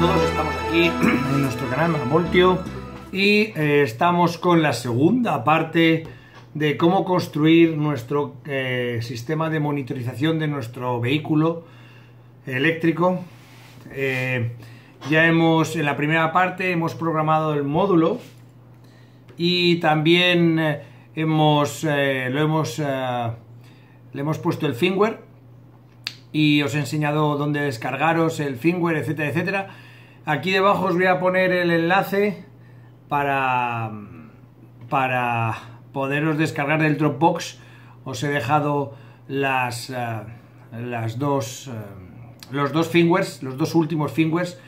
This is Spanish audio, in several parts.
todos, estamos aquí en nuestro canal Voltio y eh, estamos con la segunda parte de cómo construir nuestro eh, sistema de monitorización de nuestro vehículo eléctrico. Eh, ya hemos, en la primera parte, hemos programado el módulo y también hemos, lo hemos, le hemos puesto el firmware y os he enseñado dónde descargaros el firmware, etcétera, etcétera. Aquí debajo os voy a poner el enlace para, para poderos descargar del Dropbox. Os he dejado las, eh, las dos, eh, los dos fingers, los dos últimos fingers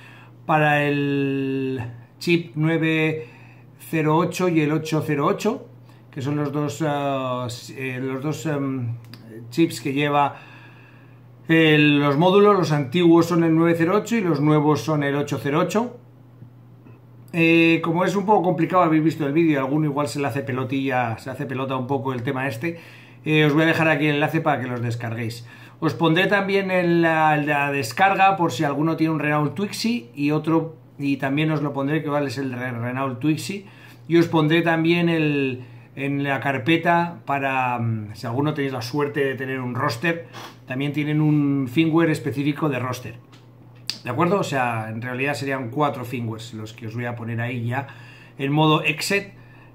para el chip 908 y el 808, que son los dos, eh, los dos em, chips que lleva los módulos, los antiguos son el 908 y los nuevos son el 808. Eh, como es un poco complicado, habéis visto el vídeo, alguno igual se le hace pelotilla, se hace pelota un poco el tema este. Eh, os voy a dejar aquí el enlace para que los descarguéis. Os pondré también el, la, descarga por si alguno tiene un Renault Twixi y otro, y también os lo pondré que vale es el Renault Twixi. Y os pondré también el, en la carpeta para, mm, si alguno tenéis la suerte de tener un roster, también tienen un firmware específico de roster. ¿De acuerdo? O sea, en realidad serían cuatro firmwares los que os voy a poner ahí ya en modo exit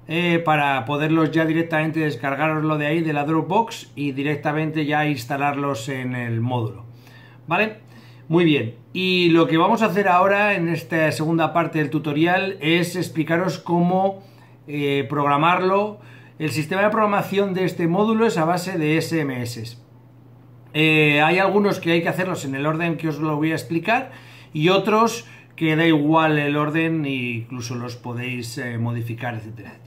eh, para poderlos ya directamente lo de ahí de la Dropbox y directamente ya instalarlos en el módulo. ¿Vale? Muy bien, y lo que vamos a hacer ahora en esta segunda parte del tutorial es explicaros cómo eh, programarlo. El sistema de programación de este módulo es a base de SMS. Eh, hay algunos que hay que hacerlos en el orden que os lo voy a explicar y otros que da igual el orden e incluso los podéis eh, modificar, etcétera,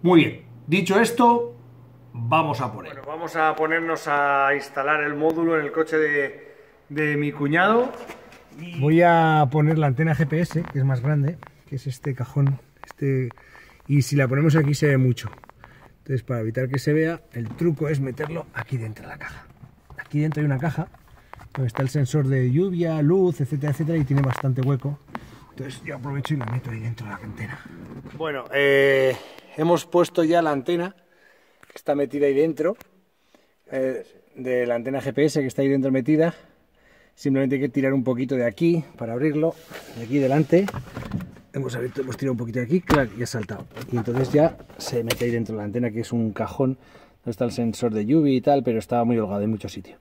Muy bien, dicho esto, vamos a poner Bueno, vamos a ponernos a instalar el módulo en el coche de, mi cuñado. Voy a poner la antena GPS, que es más grande, que es este cajón, este y si la ponemos aquí se ve mucho. Entonces para evitar que se vea, el truco es meterlo aquí dentro de la caja. Aquí dentro hay una caja donde está el sensor de lluvia, luz, etcétera, etcétera, y tiene bastante hueco. Entonces yo aprovecho y lo meto ahí dentro de la antena. Bueno, eh, hemos puesto ya la antena que está metida ahí dentro, eh, de la antena GPS que está ahí dentro metida. Simplemente hay que tirar un poquito de aquí para abrirlo, de aquí delante hemos tirado un poquito de aquí, claro, y ha saltado. Y entonces ya se mete ahí dentro la antena, que es un cajón donde está el sensor de lluvia y tal, pero estaba muy holgado en mucho sitio.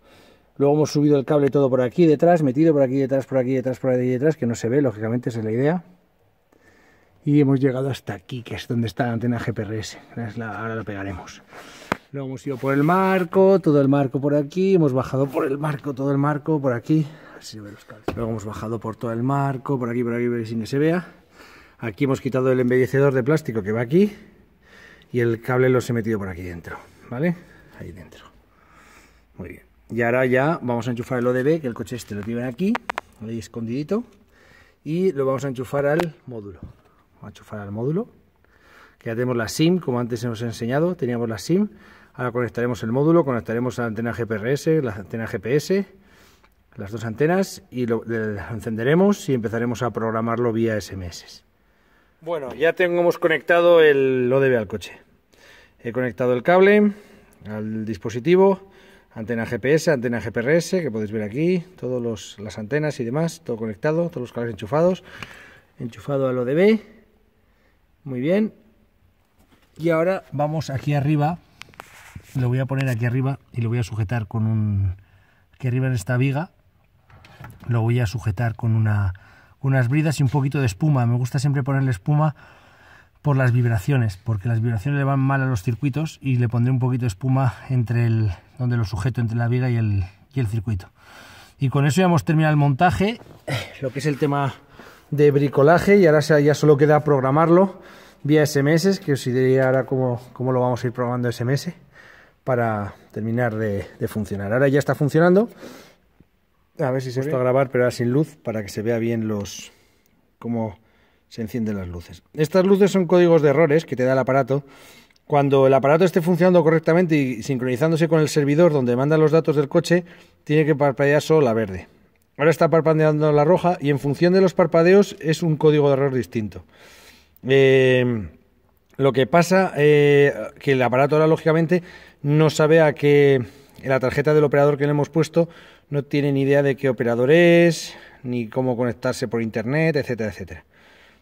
Luego hemos subido el cable todo por aquí detrás, metido por aquí detrás, por aquí detrás, por aquí detrás, que no se ve, lógicamente, esa es la idea. Y hemos llegado hasta aquí, que es donde está la antena GPRS. ahora la pegaremos. Luego hemos ido por el marco, todo el marco por aquí, hemos bajado por el marco, todo el marco por aquí. Luego hemos bajado por todo el marco, por aquí, por aquí, por aquí, sin que se vea. Aquí hemos quitado el embellecedor de plástico que va aquí y el cable los he metido por aquí dentro, ¿vale? Ahí dentro. Muy bien. Y ahora ya vamos a enchufar el ODB, que el coche este lo tiene aquí, ahí escondidito, y lo vamos a enchufar al módulo. Vamos a enchufar al módulo, que ya tenemos la SIM, como antes hemos enseñado, teníamos la SIM. Ahora conectaremos el módulo, conectaremos a la antena GPRS, la antena GPS, las dos antenas, y lo encenderemos y empezaremos a programarlo vía SMS. Bueno, ya tenemos conectado el ODB al coche. He conectado el cable al dispositivo, antena GPS, antena GPRS, que podéis ver aquí, todas las antenas y demás, todo conectado, todos los cables enchufados, enchufado al ODB, muy bien. Y ahora vamos aquí arriba, lo voy a poner aquí arriba y lo voy a sujetar con un... aquí arriba en esta viga, lo voy a sujetar con una unas bridas y un poquito de espuma. Me gusta siempre ponerle espuma por las vibraciones, porque las vibraciones le van mal a los circuitos y le pondré un poquito de espuma entre el donde lo sujeto entre la viga y el, y el circuito. Y con eso ya hemos terminado el montaje, lo que es el tema de bricolaje y ahora ya solo queda programarlo vía SMS, que os diré ahora cómo, cómo lo vamos a ir programando SMS para terminar de, de funcionar. Ahora ya está funcionando. A ver si se a grabar, pero ahora sin luz, para que se vea bien los cómo se encienden las luces. Estas luces son códigos de errores que te da el aparato. Cuando el aparato esté funcionando correctamente y sincronizándose con el servidor donde manda los datos del coche, tiene que parpadear solo la verde. Ahora está parpadeando la roja y en función de los parpadeos es un código de error distinto. Em, lo que pasa es eh, que el aparato ahora, lógicamente, no sabe a qué la tarjeta del operador que le hemos puesto no tiene ni idea de qué operador es, ni cómo conectarse por internet, etcétera, etcétera.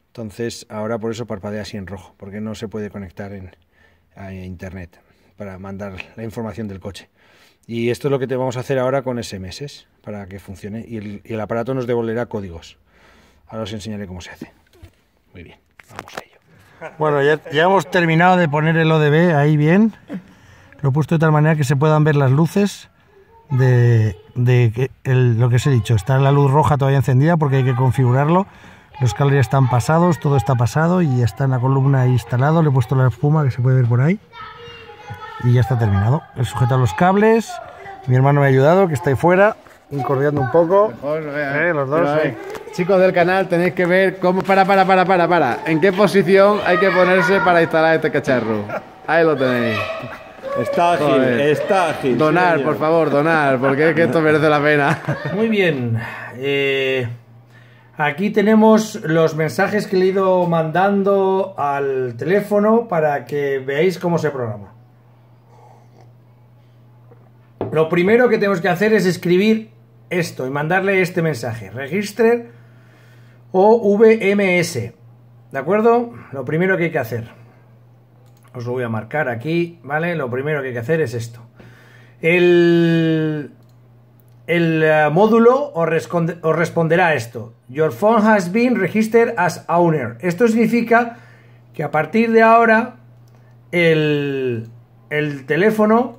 Entonces, ahora por eso parpadea así en rojo, porque no se puede conectar en, a internet para mandar la información del coche. Y esto es lo que te vamos a hacer ahora con SMS para que funcione y el, aparato nos devolverá códigos. Ahora os enseñaré cómo se hace. Muy bien, vamos a ello. Bueno, ya, ya hemos terminado de poner el ODB ahí bien. Lo he puesto de tal manera que se puedan ver las luces de, de lo que os he dicho, está la luz roja todavía encendida porque hay que configurarlo. Los cables están pasados, todo está pasado y ya está en la columna instalado. Le he puesto la espuma que se puede ver por ahí y ya está terminado. He sujetado los cables. Mi hermano me ha ayudado, que está ahí fuera, incordiando un poco. Eh, los eh, Chicos del canal, tenéis que ver cómo. Para, para, para, para, para. ¿En qué posición hay que ponerse para instalar este cacharro? Ahí lo tenéis. Está ágil, está ágil. Donar, por favor, donar, porque esto merece la pena. Muy bien. Eh, aquí tenemos los mensajes que le he ido mandando al teléfono para que veáis cómo se programa. Lo primero que tenemos que hacer es escribir esto y mandarle este mensaje. Register o VMS. ¿De acuerdo? Lo primero que hay que hacer os lo voy a marcar aquí, ¿vale? Lo primero que hay que hacer es esto. El, el eh, módulo os, responderá esto. Your phone has been registered as owner. Esto significa que a partir de ahora el, teléfono,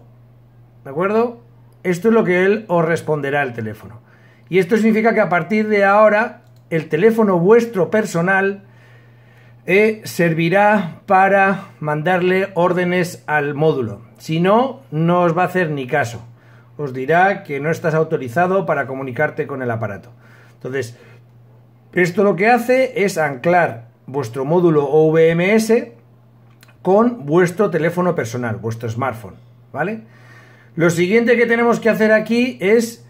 ¿de acuerdo? Esto es lo que él os responderá el teléfono. Y esto significa que a partir de ahora el teléfono vuestro personal eh, servirá para mandarle órdenes al módulo. Si no, no os va a hacer ni caso. Os dirá que no estás autorizado para comunicarte con el aparato. Entonces, esto lo que hace es anclar vuestro módulo OVMS con vuestro teléfono personal, vuestro smartphone, ¿vale? Lo siguiente que tenemos que hacer aquí es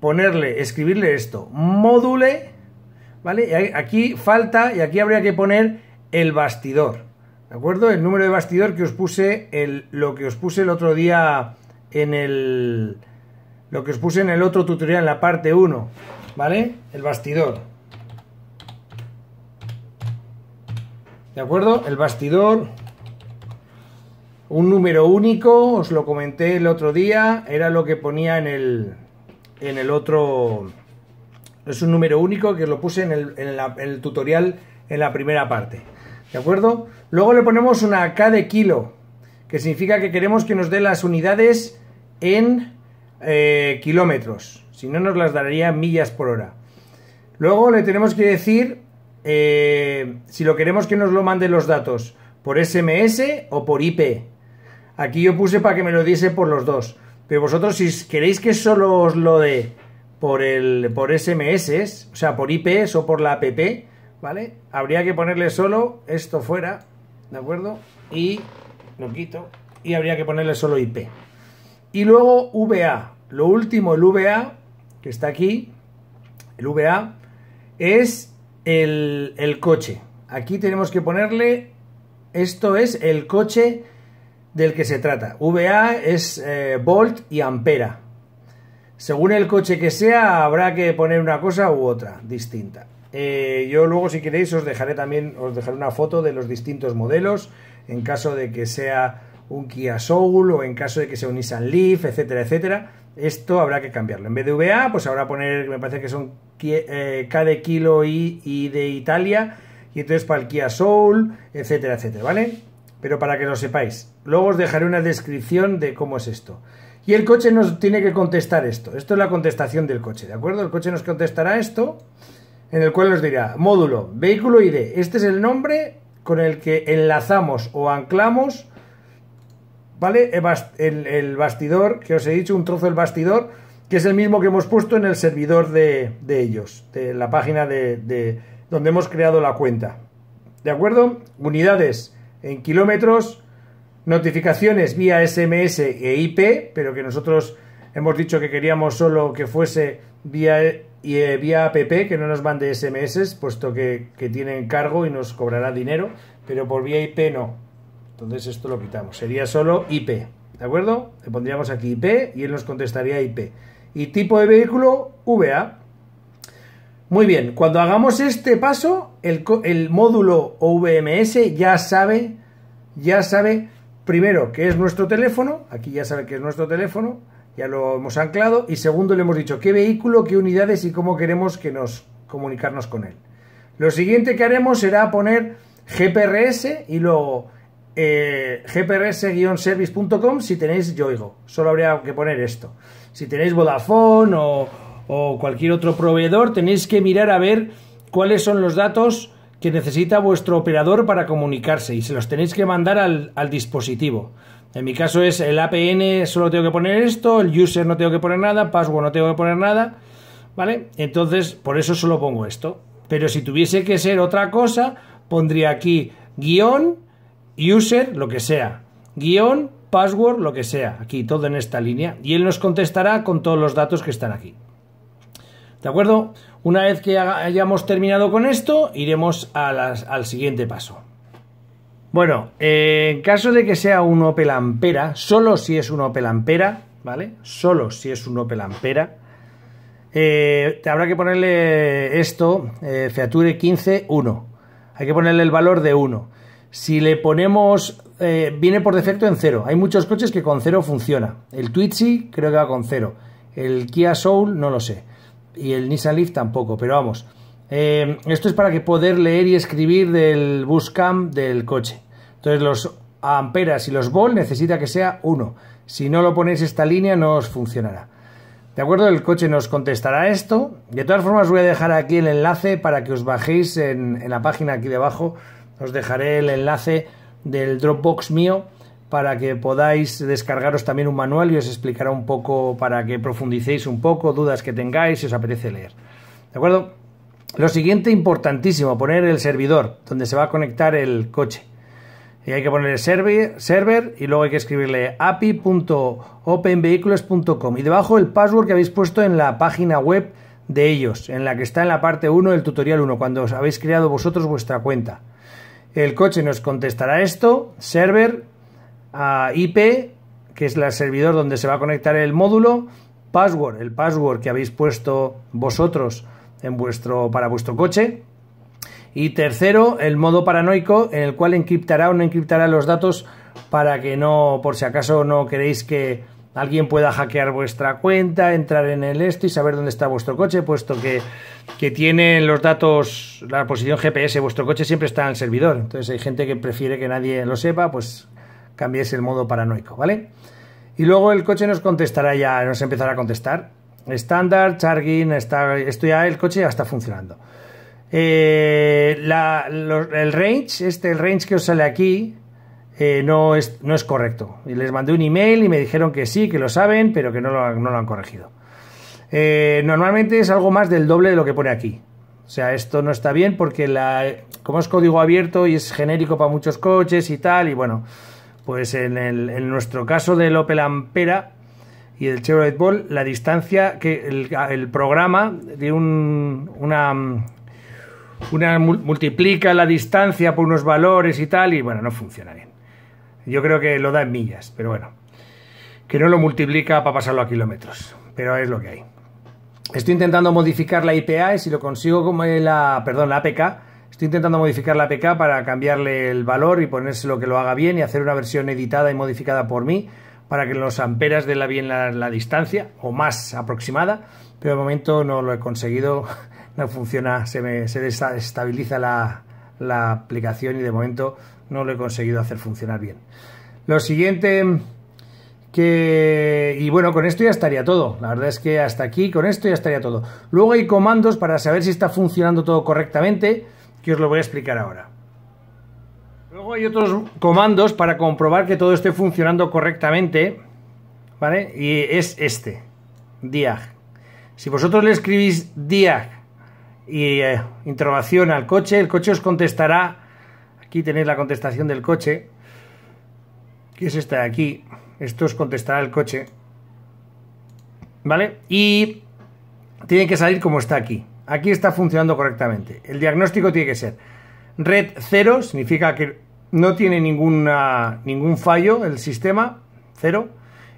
ponerle, escribirle esto, módule, ¿vale? Aquí falta y aquí habría que poner el bastidor. ¿De acuerdo? El número de bastidor que os puse, el, lo que os puse el otro día en el... Lo que os puse en el otro tutorial, en la parte 1. ¿Vale? El bastidor. ¿De acuerdo? El bastidor. Un número único, os lo comenté el otro día, era lo que ponía en el, en el otro... Es un número único que lo puse en el, en el tutorial en la primera parte. ¿De acuerdo? Luego le ponemos una K de kilo, que significa que queremos que nos dé las unidades en eh, kilómetros. Si no, nos las daría millas por hora. Luego le tenemos que decir eh, si lo queremos que nos lo mande los datos por SMS o por IP. Aquí yo puse para que me lo diese por los dos. Pero vosotros, si queréis que solo os lo dé por, el, por SMS, o sea, por IP o por la APP, Habría que ponerle solo esto fuera, ¿de acuerdo? Y lo quito. Y habría que ponerle solo IP. Y luego VA. Lo último, el VA, que está aquí, el VA, es el, coche. Aquí tenemos que ponerle, esto es el coche del que se trata. VA es eh, volt y ampera. Según el coche que sea, habrá que poner una cosa u otra distinta. Eh, yo luego, si queréis, os dejaré también os dejaré una foto de los distintos modelos en caso de que sea un Kia Soul o en caso de que sea un Nissan Leaf, etcétera, etcétera. Esto habrá que cambiarlo. En vez de VA, pues habrá poner, me parece que son eh, K de Kilo y, y de Italia, y entonces para el Kia Soul, etcétera, etcétera, ¿vale? Pero para que lo sepáis, luego os dejaré una descripción de cómo es esto. Y el coche nos tiene que contestar esto. Esto es la contestación del coche, ¿de acuerdo? El coche nos contestará esto en el cual nos dirá módulo, vehículo ID. Este es el nombre con el que enlazamos o anclamos ¿vale? El, bastidor, que os he dicho, un trozo del bastidor, que es el mismo que hemos puesto en el servidor de, ellos, de la página de, de, donde hemos creado la cuenta. ¿De acuerdo? Unidades en kilómetros, notificaciones vía SMS e IP, pero que nosotros hemos dicho que queríamos solo que fuese vía, y, eh, vía app que no nos mande SMS, puesto que, que tienen cargo y nos cobrará dinero, pero por vía IP no. Entonces esto lo quitamos. Sería solo IP, ¿de acuerdo? Le pondríamos aquí IP y él nos contestaría IP. Y tipo de vehículo, VA. Muy bien, cuando hagamos este paso, el, el módulo vms ya sabe, ya sabe primero que es nuestro teléfono, aquí ya sabe que es nuestro teléfono, ya lo hemos anclado. Y segundo, le hemos dicho qué vehículo, qué unidades y cómo queremos que nos comunicarnos con él. Lo siguiente que haremos será poner GPRS y luego eh, gprs-service.com si tenéis Yoigo. Solo habría que poner esto. Si tenéis Vodafone o, cualquier otro proveedor, tenéis que mirar a ver cuáles son los datos que necesita vuestro operador para comunicarse y se los tenéis que mandar al dispositivo. En mi caso es el APN, solo tengo que poner esto, el user no tengo que poner nada, password no tengo que poner nada, ¿vale? Entonces, por eso solo pongo esto. Pero si tuviese que ser otra cosa, pondría aquí guión, user, lo que sea, guión, password, lo que sea, aquí todo en esta línea, y él nos contestará con todos los datos que están aquí. ¿De acuerdo? Una vez que hayamos terminado con esto, iremos al siguiente paso. Bueno, eh, en caso de que sea un Opel Ampera, solo si es un Opel Ampera, ¿vale? Solo si es un Opel Ampera, eh, te habrá que ponerle esto, eh, Feature 15, 1. Hay que ponerle el valor de 1. Si le ponemos, eh, viene por defecto en 0. Hay muchos coches que con 0 funciona. El Twitchy creo que va con 0. El Kia Soul no lo sé. Y el Nissan Leaf tampoco, pero vamos. esto es para que poder leer y escribir del Buscam del coche. Entonces los amperas y los volt necesita que sea uno Si no lo ponéis esta línea no os funcionará. ¿De acuerdo? El coche nos contestará esto. De todas formas voy a dejar aquí el enlace para que os bajéis en, en la página aquí debajo. Os dejaré el enlace del Dropbox mío para que podáis descargaros también un manual y os explicará un poco para que profundicéis un poco, dudas que tengáis si os apetece leer. ¿De acuerdo? Lo siguiente importantísimo, poner el servidor donde se va a conectar el coche. Y hay que ponerle server, server y luego hay que escribirle api.openvehicles.com y debajo el password que habéis puesto en la página web de ellos, en la que está en la parte 1 del tutorial 1, cuando os habéis creado vosotros vuestra cuenta. El coche nos contestará esto, server, IP, que es el servidor donde se va a conectar el módulo, password, el password que habéis puesto vosotros en vuestro, para vuestro coche, y tercero, el modo paranoico, en el cual encriptará o no encriptará los datos para que no, por si acaso no queréis que alguien pueda hackear vuestra cuenta, entrar en el esto y saber dónde está vuestro coche, puesto que, que tiene los datos, la posición GPS, vuestro coche siempre está en el servidor. Entonces hay gente que prefiere que nadie lo sepa, pues cambiéis el modo paranoico, ¿vale? Y luego el coche nos contestará ya, nos empezará a contestar. Estándar, charging, está, esto ya el coche ya está funcionando. Eh, el range, este el range que os sale aquí, eh, no, es, no es correcto. Y les mandé un email y me dijeron que sí, que lo saben, pero que no lo, han corregido. Eh, normalmente es algo más del doble de lo que pone aquí. O sea, esto no está bien porque como es código abierto y es genérico para muchos coches y tal, y bueno, pues en, nuestro caso del Opel Ampera y el Chevrolet Ball, la distancia que el, programa De una, una multiplica la distancia por unos valores y tal, y bueno, no funciona bien. Yo creo que lo da en millas, pero bueno, que no lo multiplica para pasarlo a kilómetros, pero es lo que hay. Estoy intentando modificar la IPA y si lo consigo como la, perdón, la APK, estoy intentando modificar la APK para cambiarle el valor y lo que lo haga bien y hacer una versión editada y modificada por mí para que los amperas de la bien la distancia o más aproximada, pero de momento no lo he conseguido no funciona, se, me, se desestabiliza la, la aplicación y de momento no lo he conseguido hacer funcionar bien. Lo siguiente que... Y bueno, con esto ya estaría todo. La verdad es que hasta aquí, con esto ya estaría todo. Luego hay comandos para saber si está funcionando todo correctamente, que os lo voy a explicar ahora. Luego hay otros comandos para comprobar que todo esté funcionando correctamente, ¿vale? Y es este, diag. Si vosotros le escribís diag y eh, interrogación al coche. El coche os contestará. Aquí tenéis la contestación del coche. Que es esta de aquí. Esto os contestará el coche. ¿Vale? Y tiene que salir como está aquí. Aquí está funcionando correctamente. El diagnóstico tiene que ser red 0, significa que no tiene ninguna, ningún fallo el sistema, 0.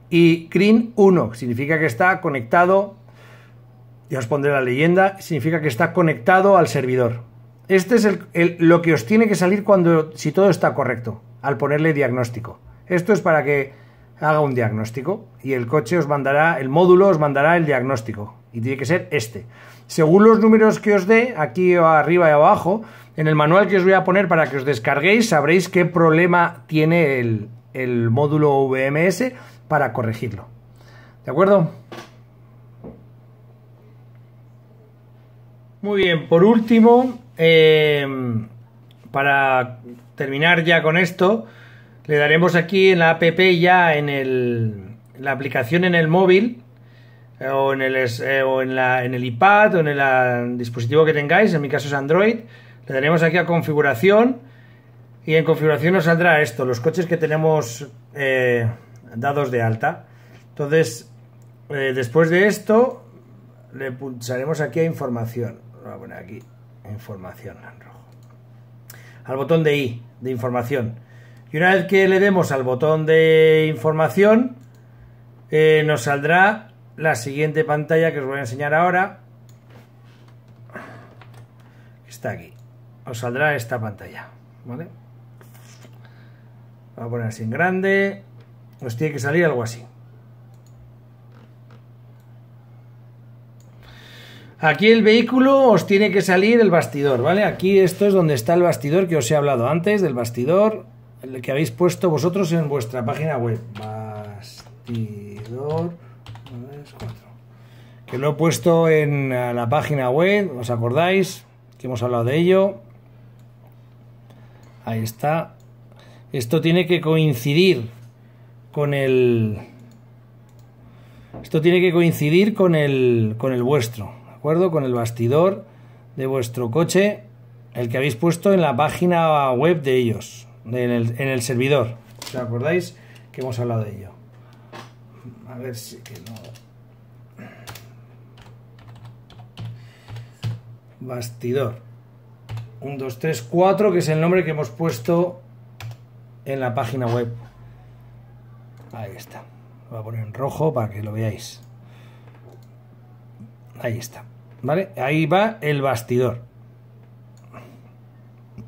Y green 1, significa que está conectado ya os pondré la leyenda, significa que está conectado al servidor. Este es lo que os tiene que salir cuando, si todo está correcto, al ponerle diagnóstico. Esto es para que haga un diagnóstico y el coche os mandará, el módulo os mandará el diagnóstico y tiene que ser este. Según los números que os dé, aquí arriba y abajo, en el manual que os voy a poner para que os descarguéis, sabréis qué problema tiene el, el módulo VMS para corregirlo. ¿De acuerdo? Muy bien, por último, eh, para terminar ya con esto, le daremos aquí en la app ya en, el, la aplicación en el móvil eh, o, en el, eh, o en, la, en el iPad o en el dispositivo que tengáis, en mi caso es Android, le daremos aquí a configuración y en configuración nos saldrá esto, los coches que tenemos dados de alta. Entonces, después de esto, le pulsaremos aquí a información. Voy a poner aquí información en rojo. Al botón de I, de información. Y una vez que le demos al botón de información, eh, nos saldrá la siguiente pantalla que os voy a enseñar ahora. Está aquí. Os saldrá esta pantalla. ¿Vale? Voy a poner así en grande. nos tiene que salir algo así. Aquí el vehículo os tiene que salir el bastidor, ¿vale? Aquí esto es donde está el bastidor que os he hablado antes, del bastidor el que habéis puesto vosotros en vuestra página web. Bastidor... Que lo he puesto en la página web, ¿os acordáis? Que hemos hablado de ello. Ahí está. Esto tiene que coincidir con el... Esto tiene que coincidir con el, con el vuestro, con el bastidor de vuestro coche, el que habéis puesto en la página web de ellos, en el, servidor. ¿Os acordáis que hemos hablado de ello? A ver si que no. Bastidor. 1, 2, 3, 4, que es el nombre que hemos puesto en la página web. Ahí está. Lo voy a poner en rojo para que lo veáis. Ahí está. Ahí va el bastidor.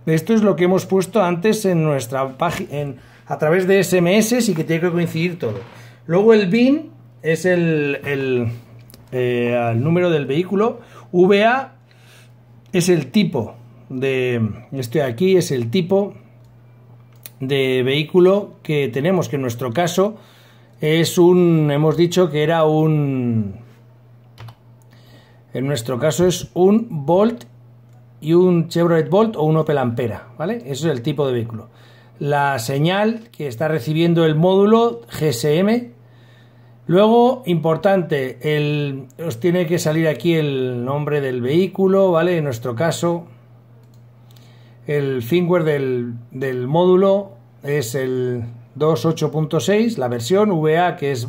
Esto es lo que hemos puesto antes en nuestra página, a través de SMS y que tiene que coincidir todo. Luego el BIN es el, eh, el, número del vehículo. VA es el tipo de... Estoy aquí, es el tipo de vehículo que tenemos, que en nuestro caso es un... Hemos dicho que era un en nuestro caso es un Volt y un Chevrolet Volt o un Opel Ampera, ¿vale? Eso es el tipo de vehículo. La señal que está recibiendo el módulo GSM. Luego, importante, el, os tiene que salir aquí el nombre del vehículo, ¿vale? En nuestro caso, el firmware del, módulo es el 2.8.6, la versión VA que es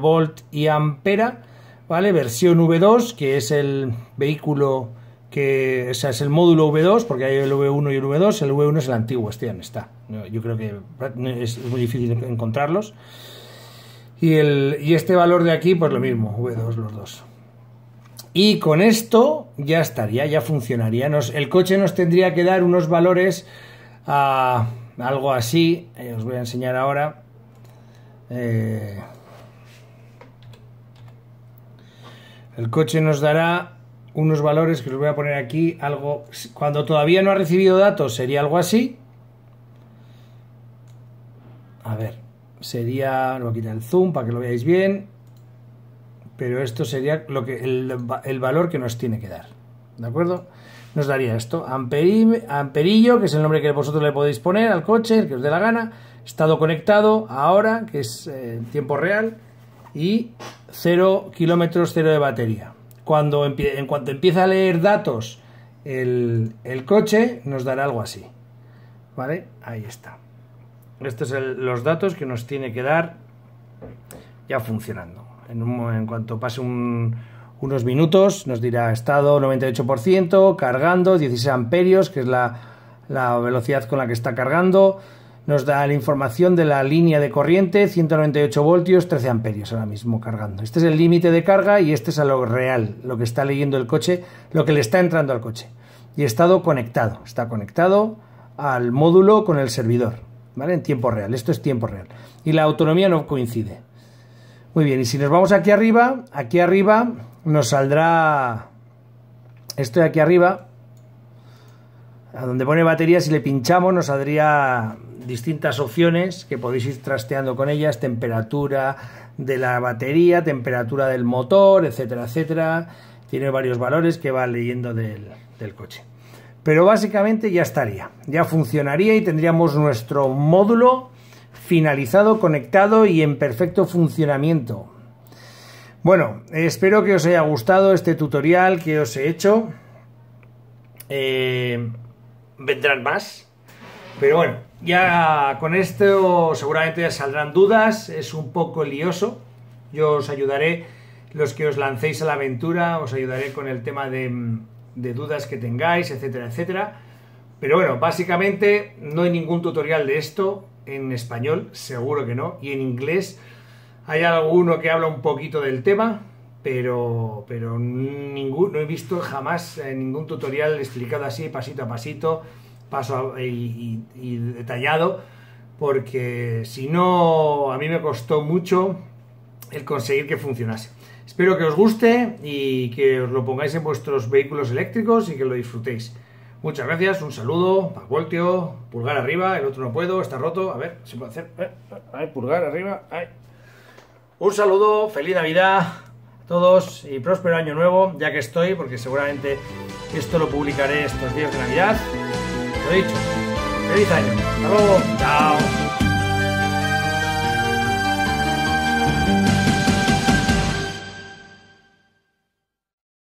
Volt eh, y Ampera ¿vale? Versión V2, que es el vehículo que, o sea, es el módulo V2, porque hay el V1 y el V2, el V1 es el antiguo, este ya no está. Yo creo que es muy difícil encontrarlos. Y, el, este valor de aquí, pues lo mismo, V2 los dos. Y con esto ya estaría, ya funcionaría. el coche nos tendría que dar unos valores a algo así. Eh, os voy a enseñar ahora. Eh, El coche nos dará unos valores que os voy a poner aquí, algo, cuando todavía no ha recibido datos sería algo así. A ver, sería, lo voy a quitar el zoom para que lo veáis bien, pero esto sería lo que, el, valor que nos tiene que dar, ¿de acuerdo? Nos daría esto, amperillo, que es el nombre que vosotros le podéis poner al coche, el que os dé la gana, estado conectado, ahora, que es eh, en tiempo real, y 0 kilómetros cero de batería. Cuando en cuanto empieza a leer datos el, el, coche, nos dará algo así. ¿Vale? Ahí está. Estos son los datos que nos tiene que dar ya funcionando. En, un, en cuanto pase unos minutos, nos dirá estado 98%, cargando 16 amperios, que es la, la velocidad con la que está cargando nos da la información de la línea de corriente, 198 voltios, 13 amperios ahora mismo cargando. Este es el límite de carga y este es a lo real, lo que está leyendo el coche, lo que le está entrando al coche. Y estado conectado, está conectado al módulo con el servidor, ¿vale? En tiempo real, esto es tiempo real. Y la autonomía no coincide. Muy bien, y si nos vamos aquí arriba, aquí arriba nos saldrá esto de aquí arriba, a donde pone batería, si le pinchamos nos saldría distintas opciones que podéis ir trasteando con ellas, temperatura de la batería, temperatura del motor, etcétera, etcétera. Tiene varios valores que va leyendo del, del coche. Pero básicamente ya estaría, ya funcionaría y tendríamos nuestro módulo finalizado, conectado y en perfecto funcionamiento. Bueno, espero que os haya gustado este tutorial que os he hecho. Eh, vendrán más. Pero bueno, ya con esto seguramente ya saldrán dudas, es un poco lioso. Yo os ayudaré, los que os lancéis a la aventura, os ayudaré con el tema mm, de, dudas que tengáis, etcétera, etcétera. Pero bueno, básicamente no hay ningún tutorial de esto en español, seguro que no, y en inglés hay alguno que habla un poquito del tema, pero, pero ningún, no he visto jamás eh, ningún tutorial explicado así, pasito a pasito, paso y, detallado, porque si no, a mí me costó mucho el conseguir que funcionase. Espero que os guste y que os lo pongáis en vuestros vehículos eléctricos y que lo disfrutéis. Muchas gracias, un saludo, a voltio, pulgar arriba, el otro no puedo, está roto, a ver, si puede hacer, eh, eh, pulgar arriba, Un saludo, feliz Navidad a todos y próspero año nuevo, ya que estoy, porque seguramente esto lo publicaré estos días de Navidad. Lo dicho. Feliz año. Hasta luego. Chao.